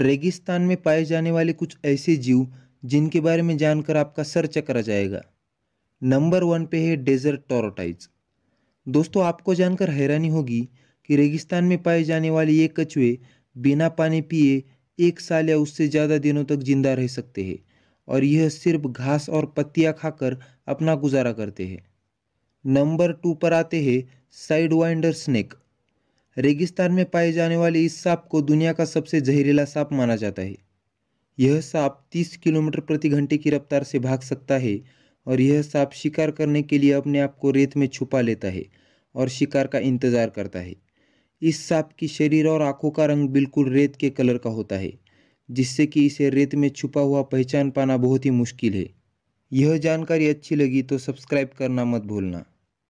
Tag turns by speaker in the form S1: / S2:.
S1: रेगिस्तान में पाए जाने वाले कुछ ऐसे जीव जिनके बारे में जानकर आपका सर चकरा जाएगा नंबर वन पे है डेजर्ट टोरोटाइज दोस्तों आपको जानकर हैरानी होगी कि रेगिस्तान में पाए जाने वाले ये कछुए बिना पानी पिए एक साल या उससे ज़्यादा दिनों तक जिंदा रह सकते हैं और यह सिर्फ घास और पत्तियां खाकर अपना गुजारा करते हैं नंबर टू पर आते हैं साइड वाइंडर स्नेक रेगिस्तान में पाए जाने वाले इस सांप को दुनिया का सबसे जहरीला सांप माना जाता है यह सांप 30 किलोमीटर प्रति घंटे की रफ्तार से भाग सकता है और यह सांप शिकार करने के लिए अपने आप को रेत में छुपा लेता है और शिकार का इंतज़ार करता है इस सांप की शरीर और आंखों का रंग बिल्कुल रेत के कलर का होता है जिससे कि इसे रेत में छुपा हुआ पहचान पाना बहुत ही मुश्किल है यह जानकारी अच्छी लगी तो सब्सक्राइब करना मत भूलना